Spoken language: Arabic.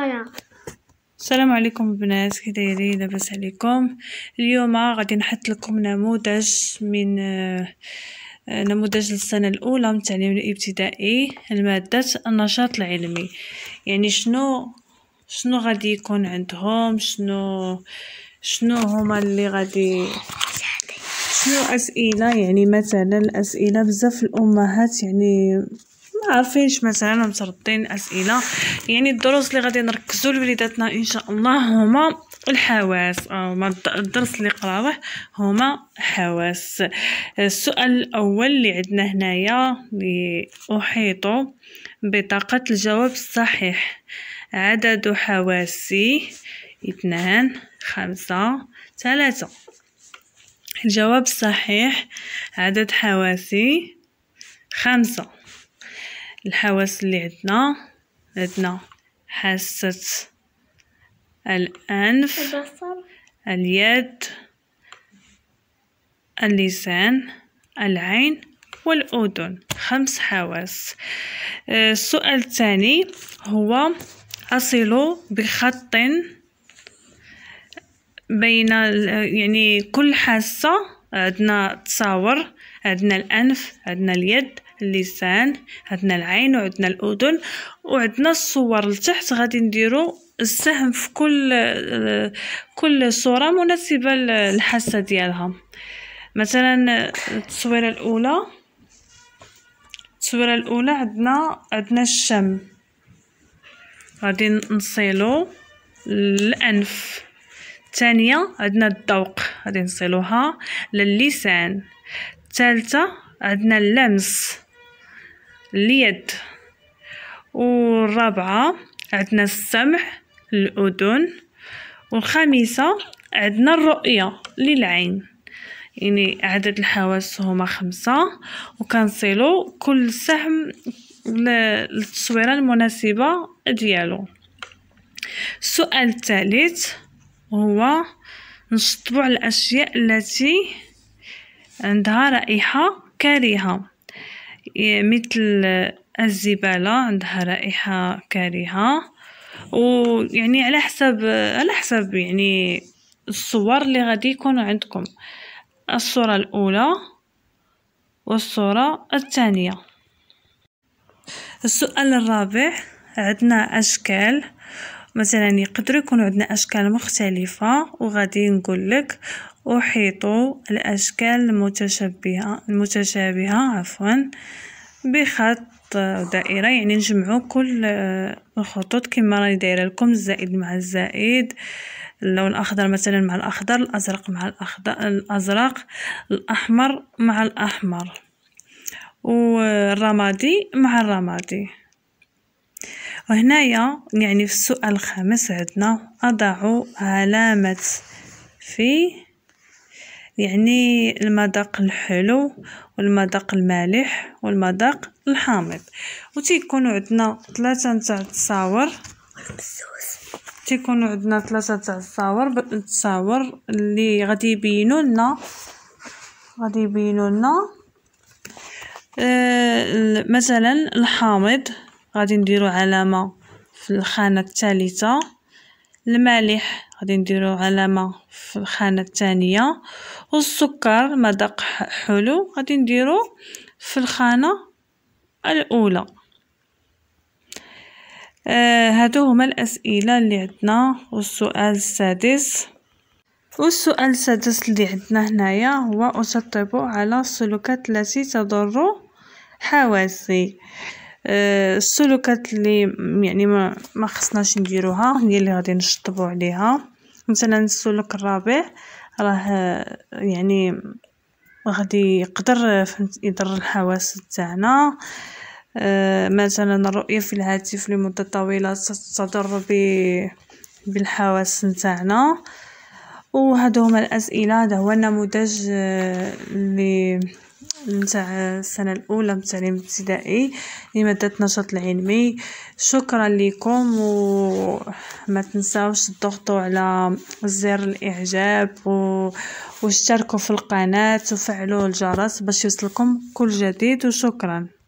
آية. السلام عليكم البنات كي دايرين لاباس عليكم اليوم غادي نحط لكم نموذج من آه، نموذج للسنه الاولى من التعليم الابتدائي الماده النشاط العلمي يعني شنو شنو غادي يكون عندهم شنو شنو هما اللي غادي شنو اسئله يعني مثلا اسئله بزاف الامهات يعني ما عارفينش مثلا مسرطين اسئله يعني الدروس اللي غادي نركزوا لوليداتنا ان شاء الله هما الحواس هما آه، الدرس اللي قراوه هما حواس السؤال الاول اللي عندنا هنايا اللي احيط بطاقه الجواب الصحيح عدد حواسي اثنان خمسة ثلاثة الجواب الصحيح عدد حواسي خمسة الحواس اللي عندنا عندنا حاسة الأنف اليد اللسان العين والأذن خمس حواس آه، السؤال الثاني هو أصل بخط بين يعني كل حاسة عندنا تصاور عندنا الأنف عندنا اليد اللسان عندنا العين وعندنا الاذن وعندنا الصور لتحت غادي نديرو السهم في كل كل صوره مناسبه للحاسه ديالها مثلا التصويره الاولى التصويره الاولى عندنا عندنا الشم غادي نصيلو الانف الثانيه عندنا الذوق غادي نصيلوها للسان الثالثه عندنا اللمس اليد والرابعة عندنا السمع الأذن والخامسة عندنا الرؤية للعين يعني عدد الحواس هما خمسة وكنصلو كل سهم للتصويرة المناسبة ديالو السؤال الثالث هو نشطبو على الأشياء التي عندها رائحة كريهة مثل الزبالة عندها رائحة كريهة ويعني على حسب على حسب يعني الصور اللي غادي يكونوا عندكم الصورة الأولى والصورة الثانية السؤال الرابع عندنا أشكال مثلا يقدروا يكونوا عندنا أشكال مختلفة وغادي نقول لك أحيط الأشكال المتشبهة المتشابهة عفوا بخط دائرة يعني نجمعو كل آه، الخطوط كما راني دايره لكم الزائد مع الزائد اللون الأخضر مثلا مع الأخضر الأزرق مع الأخضر الأزرق الأحمر مع الأحمر والرمادي مع الرمادي وهنايا يعني في السؤال الخامس عندنا أضع علامة في يعني المذاق الحلو والمذاق المالح والمذاق الحامض وتيكونوا عندنا ثلاثه نتاع التصاور تيكونوا عندنا ثلاثه تاع التصاور التصاور اللي غادي يبينوا لنا غادي يبينوا لنا آه، مثلا الحامض غادي نديرو علامه في الخانه الثالثه المالح غادي نديرو علامه في الخانه الثانيه والسكر مذاق حلو غادي نديرو في الخانه الاولى آه هادو هما الاسئله اللي عندنا والسؤال السادس والسؤال السادس اللي عندنا هنايا هو اسطب على السلوكات التي تضر حواسي آه، السلوكات اللي يعني ما ما خصناش نديروها هي اللي غادي نشطبوا عليها مثلا السلوك الرابع راه يعني غادي يقدر يضر الحواس تاعنا آه، مثلا الرؤية في الهاتف لمدة طويلة تضر بالحواس نتاعنا وهادو هما الأسئلة هذا هو النموذج اللي آه، نتاع السنة الأولى من التعليم الابتدائي لمادة النشاط العلمي شكرا لكم وما تنساوش تضغطوا على زر الإعجاب و... واشتركوا في القناة وفعلوا الجرس باش يوصلكم كل جديد وشكرا